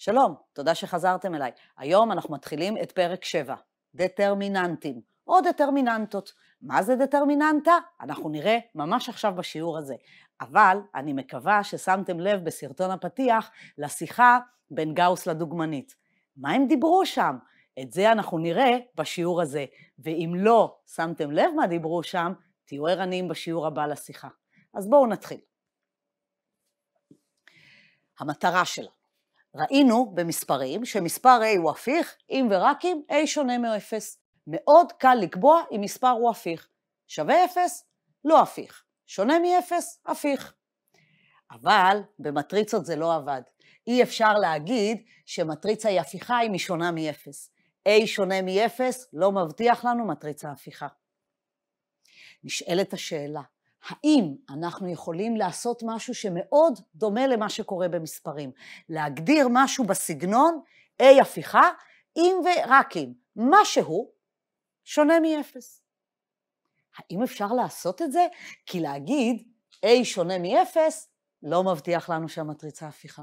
שלום, תודה שחזרתם אליי. היום אנחנו מתחילים את פרק 7, דטרמיננטים, או דטרמיננטות. מה זה דטרמיננטה? אנחנו נראה ממש עכשיו בשיעור הזה. אבל אני מקווה ששמתם לב בסרטון הפתיח לשיחה בין גאוס לדוגמנית. מה הם דיברו שם? את זה אנחנו נראה בשיעור הזה. ואם לא שמתם לב מה דיברו שם, תהיו ערניים בשיעור הבא לשיחה. אז בואו נתחיל. המטרה שלה ראינו במספרים שמספר A הוא הפיך, אם ורק אם A שונה מ-0. מאוד קל לקבוע אם מספר הוא הפיך. שווה 0? לא הפיך. שונה מ-0? הפיך. אבל במטריצות זה לא עבד. אי אפשר להגיד שמטריצה היא הפיכה אם היא שונה מ-0. A שונה מ-0 לא מבטיח לנו מטריצה הפיכה. נשאלת השאלה, האם אנחנו יכולים לעשות משהו שמאוד דומה למה שקורה במספרים? להגדיר משהו בסגנון A הפיכה, אם ורק אם משהו שונה מ-0. האם אפשר לעשות את זה? כי להגיד A שונה מ-0 לא מבטיח לנו שהמטריצה הפיכה.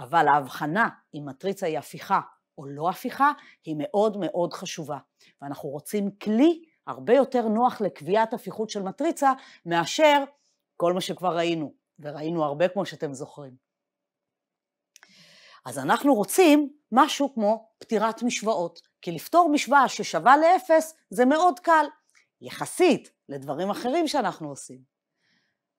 אבל ההבחנה אם מטריצה היא הפיכה או לא הפיכה היא מאוד מאוד חשובה, ואנחנו רוצים כלי הרבה יותר נוח לקביעת הפיכות של מטריצה מאשר כל מה שכבר ראינו, וראינו הרבה כמו שאתם זוכרים. אז אנחנו רוצים משהו כמו פתירת משוואות, כי לפתור משוואה ששווה לאפס זה מאוד קל, יחסית לדברים אחרים שאנחנו עושים.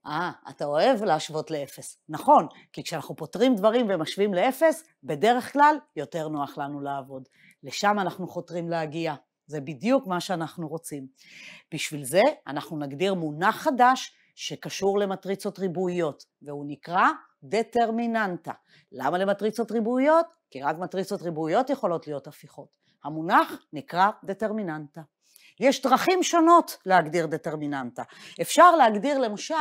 אה, אתה אוהב להשוות לאפס. נכון, כי כשאנחנו פותרים דברים ומשווים לאפס, בדרך כלל יותר נוח לנו לעבוד. לשם אנחנו חותרים להגיע. זה בדיוק מה שאנחנו רוצים. בשביל זה אנחנו נגדיר מונח חדש שקשור למטריצות ריבועיות, והוא נקרא דטרמיננטה. למה למטריצות ריבועיות? כי רק מטריצות ריבועיות יכולות להיות הפיכות. המונח נקרא דטרמיננטה. יש דרכים שונות להגדיר דטרמיננטה. אפשר להגדיר למשל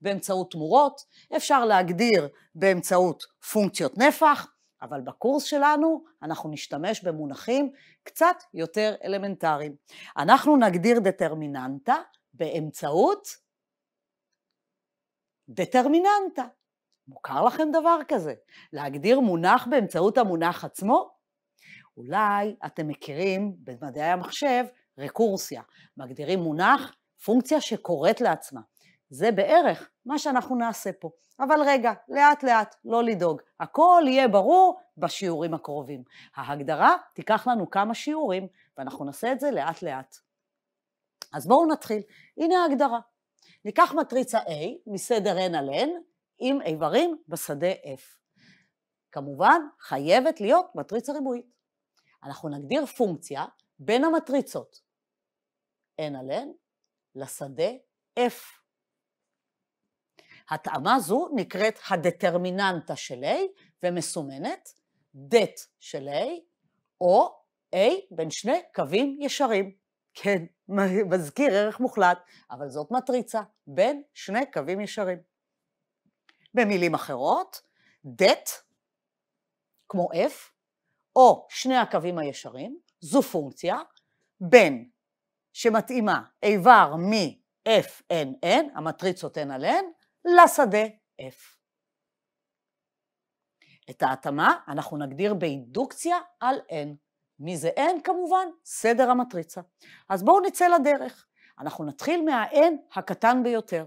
באמצעות תמורות, אפשר להגדיר באמצעות פונקציות נפח, אבל בקורס שלנו אנחנו נשתמש במונחים קצת יותר אלמנטריים. אנחנו נגדיר דטרמיננטה באמצעות דטרמיננטה. מוכר לכם דבר כזה? להגדיר מונח באמצעות המונח עצמו? אולי אתם מכירים במדעי המחשב רקורסיה, מגדירים מונח פונקציה שקורית לעצמה. זה בערך מה שאנחנו נעשה פה. אבל רגע, לאט לאט, לא לדאוג. הכל יהיה ברור בשיעורים הקרובים. ההגדרה תיקח לנו כמה שיעורים, ואנחנו נעשה את זה לאט לאט. אז בואו נתחיל. הנה ההגדרה. ניקח מטריצה A מסדר n על n עם איברים בשדה F. כמובן, חייבת להיות מטריצה ריבועית. אנחנו נגדיר פונקציה בין המטריצות n על n לשדה F. התאמה זו נקראת הדטרמיננטה של A ומסומנת דט של A או A בין שני קווים ישרים. כן, מזכיר ערך מוחלט, אבל זאת מטריצה בין שני קווים ישרים. במילים אחרות, דט, כמו F, או שני הקווים הישרים, זו פונקציה בין שמתאימה איבר מ-FNN, המטריצות N על N, לשדה F. את ההתאמה אנחנו נגדיר באינדוקציה על N. מי זה N? כמובן, סדר המטריצה. אז בואו נצא לדרך. אנחנו נתחיל מה-N הקטן ביותר.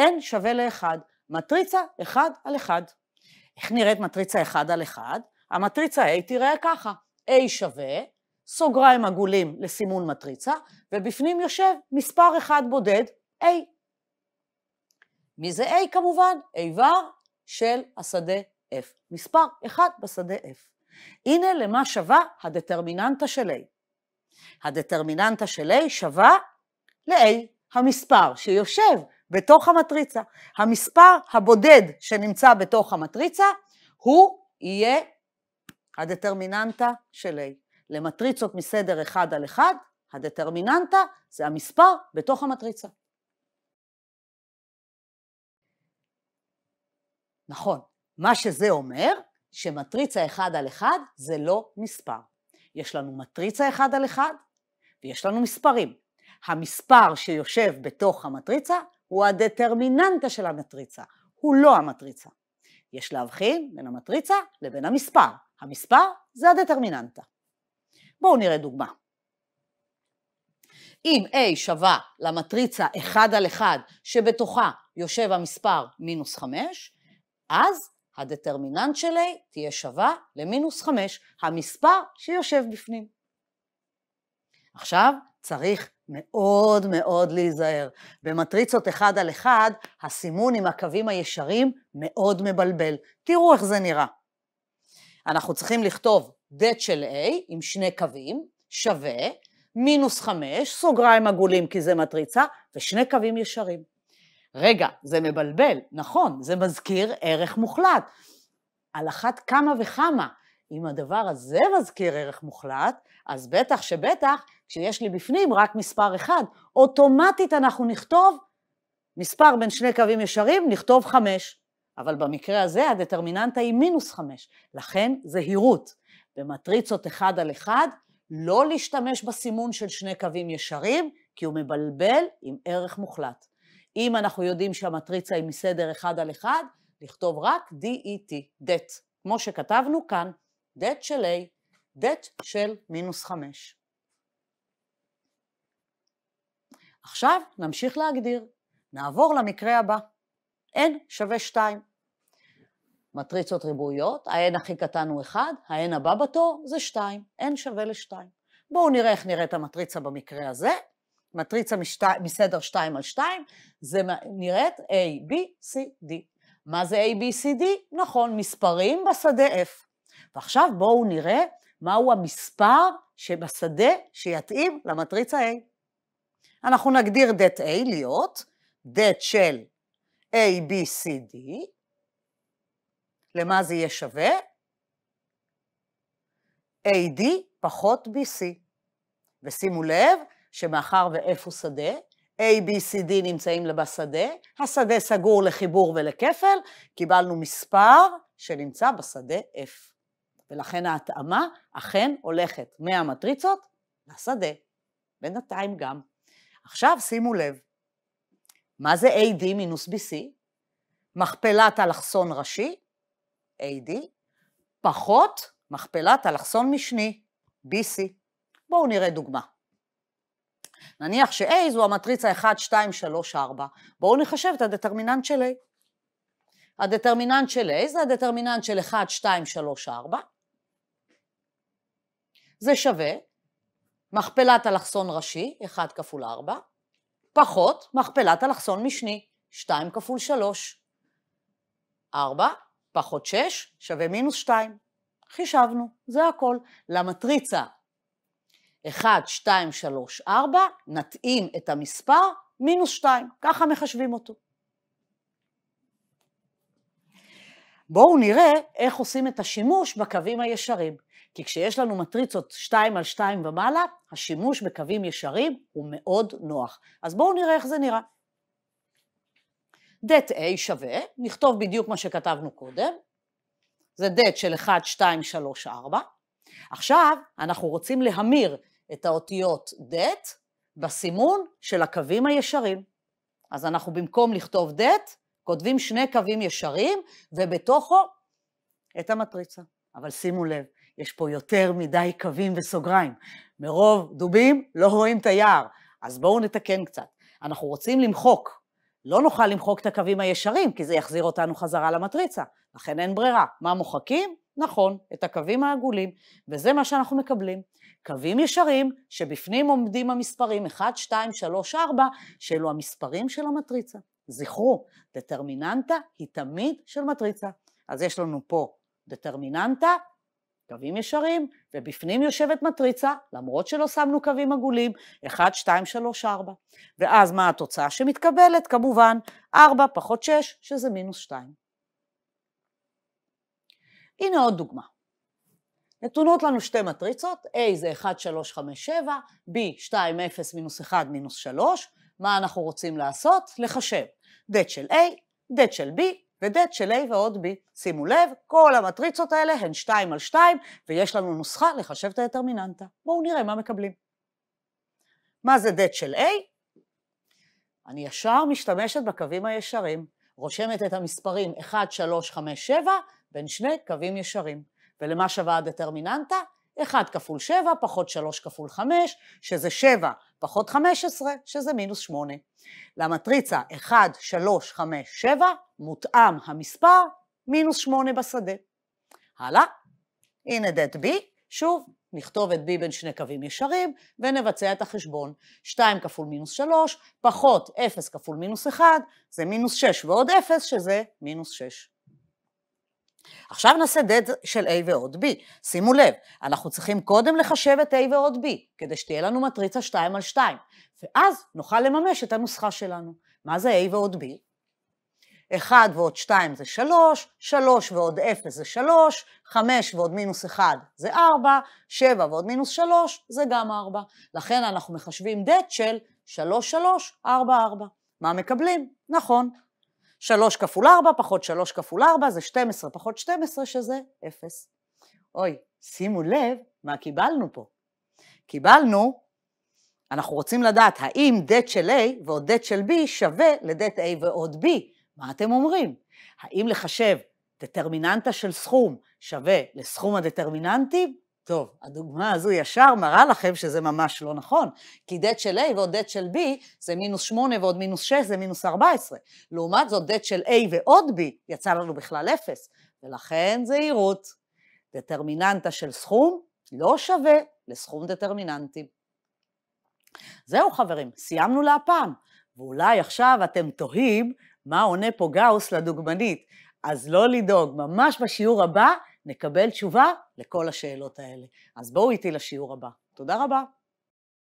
N שווה ל-1, מטריצה 1 על 1. איך נראית מטריצה 1 על 1? המטריצה A תראה ככה, A שווה, סוגריים עגולים לסימון מטריצה, ובפנים יושב מספר 1 בודד, A. מי זה A כמובן? איבר של השדה F. מספר 1 בשדה F. הנה למה שווה הדטרמיננטה של A. הדטרמיננטה של A שווה ל-A, המספר שיושב בתוך המטריצה. המספר הבודד שנמצא בתוך המטריצה הוא יהיה הדטרמיננטה של A. למטריצות מסדר 1 על 1, הדטרמיננטה זה המספר בתוך המטריצה. נכון, מה שזה אומר, שמטריצה 1 על 1 זה לא מספר. יש לנו מטריצה 1 על 1 ויש לנו מספרים. המספר שיושב בתוך המטריצה הוא הדטרמיננטה של המטריצה, הוא לא המטריצה. יש להבחין בין המטריצה לבין המספר. המספר זה הדטרמיננטה. בואו נראה דוגמה. אם A שווה למטריצה 1 על 1 שבתוכה יושב המספר מינוס 5, אז הדטרמיננט של A תהיה שווה למינוס 5, המספר שיושב בפנים. עכשיו צריך מאוד מאוד להיזהר. במטריצות 1 על 1, הסימון עם הקווים הישרים מאוד מבלבל. תראו איך זה נראה. אנחנו צריכים לכתוב det של A עם שני קווים שווה מינוס 5, סוגריים עגולים כי זה מטריצה, ושני קווים ישרים. רגע, זה מבלבל, נכון, זה מזכיר ערך מוחלט. על אחת כמה וכמה, אם הדבר הזה מזכיר ערך מוחלט, אז בטח שבטח, כשיש לי בפנים רק מספר אחד, אוטומטית אנחנו נכתוב מספר בין שני קווים ישרים, נכתוב חמש. אבל במקרה הזה הדטרמיננטה היא מינוס חמש, לכן זהירות. במטריצות אחד על אחד, לא להשתמש בסימון של שני קווים ישרים, כי הוא מבלבל עם ערך מוחלט. אם אנחנו יודעים שהמטריצה היא מסדר אחד על אחד, לכתוב רק DET, det, כמו שכתבנו כאן, det של A, det של מינוס 5. עכשיו נמשיך להגדיר. נעבור למקרה הבא. n שווה 2. מטריצות ריבועיות, ה-n הכי קטן הוא 1, ה-n הבא בתור זה 2, n שווה ל-2. בואו נראה איך נראית המטריצה במקרה הזה, מטריצה משת... מסדר 2 על 2, זה נראית A, B, C, D. מה זה A, B, C, D? נכון, מספרים בשדה F. ועכשיו בואו נראה מהו המספר שבשדה שיתאים למטריצה A. אנחנו נגדיר דט A להיות דט של A, B, C, D. למה זה יהיה שווה? AD פחות BC. ושימו לב, שמאחר ואיפה שדה, A, B, C, D נמצאים בשדה, השדה סגור לחיבור ולכפל, קיבלנו מספר שנמצא בשדה F. ולכן ההתאמה אכן הולכת מהמטריצות לשדה. בינתיים גם. עכשיו שימו לב, מה זה AD מינוס BC? מכפלת אלכסון ראשי, AD, פחות מכפלת אלכסון משני, BC. בואו נראה דוגמה. נניח ש-A זו המטריצה 1, 2, 3, 4. בואו נחשב את הדטרמיננט של A. הדטרמיננט של A זה הדטרמיננט של 1, 2, 3, 4. זה שווה מכפלת אלכסון ראשי, 1 כפול 4, פחות מכפלת אלכסון משני, 2 כפול 3. 4 פחות 6 שווה מינוס 2. חישבנו, זה הכל. למטריצה 1, 2, 3, 4, נתאים את המספר, מינוס 2. ככה מחשבים אותו. בואו נראה איך עושים את השימוש בקווים הישרים. כי כשיש לנו מטריצות 2 על 2 ומעלה, השימוש בקווים ישרים הוא מאוד נוח. אז בואו נראה איך זה נראה. דט a שווה, נכתוב בדיוק מה שכתבנו קודם, זה דט של 1, 2, 3, 4. עכשיו, אנחנו רוצים להמיר את האותיות דת בסימון של הקווים הישרים. אז אנחנו במקום לכתוב דת כותבים שני קווים ישרים, ובתוכו את המטריצה. אבל שימו לב, יש פה יותר מדי קווים וסוגריים. מרוב דובים לא רואים את היער, אז בואו נתקן קצת. אנחנו רוצים למחוק. לא נוכל למחוק את הקווים הישרים, כי זה יחזיר אותנו חזרה למטריצה. לכן אין ברירה. מה מוחקים? נכון, את הקווים העגולים, וזה מה שאנחנו מקבלים. קווים ישרים שבפנים עומדים המספרים 1, 2, 3, 4, שאלו המספרים של המטריצה. זכרו, דטרמיננטה היא תמיד של מטריצה. אז יש לנו פה דטרמיננטה, קווים ישרים, ובפנים יושבת מטריצה, למרות שלא שמנו קווים עגולים, 1, 2, 3, 4. ואז מה התוצאה שמתקבלת? כמובן, 4 פחות 6, שזה מינוס 2. הנה עוד דוגמה. נתונות לנו שתי מטריצות, A זה 1, 3, 5, 7, B 2, 0, מינוס 1, מינוס 3, מה אנחנו רוצים לעשות? לחשב דט של A, דט של B ודט של A ועוד B. שימו לב, כל המטריצות האלה הן 2 על 2, ויש לנו נוסחה לחשב את הדטרמיננטה. בואו נראה מה מקבלים. מה זה דט של A? אני ישר משתמשת בקווים הישרים, רושמת את המספרים 1, 3, 5, 7 בין שני קווים ישרים. ולמה שווה הדטרמיננטה? 1 כפול 7 פחות 3 כפול 5, שזה 7 פחות 15, שזה מינוס 8. למטריצה 1, 3, 5, 7, מותאם המספר מינוס 8 בשדה. הלאה, הנה דט בי, שוב, נכתוב את בי בין שני קווים ישרים ונבצע את החשבון. 2 כפול מינוס 3 פחות 0 כפול מינוס 1 זה מינוס 6 ועוד 0 שזה מינוס 6. עכשיו נעשה דד של A ועוד B. שימו לב, אנחנו צריכים קודם לחשב את A ועוד B, כדי שתהיה לנו מטריצה 2 על 2, ואז נוכל לממש את הנוסחה שלנו. מה זה A ועוד B? 1 ועוד 2 זה 3, 3 ועוד 0 זה 3, 5 ועוד מינוס 1 זה 4, 7 ועוד מינוס 3 זה גם 4. לכן אנחנו מחשבים דט של 3, 3, 4, 4. מה מקבלים? נכון, 3 כפול 4 פחות 3 כפול 4 זה 12 פחות 12 שזה 0. אוי, שימו לב מה קיבלנו פה. קיבלנו, אנחנו רוצים לדעת האם det של a ועוד det של b שווה לdet a ועוד b. מה אתם אומרים? האם לחשב דטרמיננטה של סכום שווה לסכום הדטרמיננטי? טוב, הדוגמה הזו ישר מראה לכם שזה ממש לא נכון, כי דט של A ועוד דט של B זה מינוס 8 ועוד מינוס 6 זה מינוס 14. לעומת זאת, דט של A ועוד B יצא לנו בכלל 0, ולכן זהירות. דטרמיננטה של סכום לא שווה לסכום דטרמיננטי. זהו חברים, סיימנו להפעם, ואולי עכשיו אתם תוהים מה עונה פה גאוס לדוגמנית, אז לא לדאוג, ממש בשיעור הבא נקבל תשובה לכל השאלות האלה. אז בואו איתי לשיעור הבא. תודה רבה.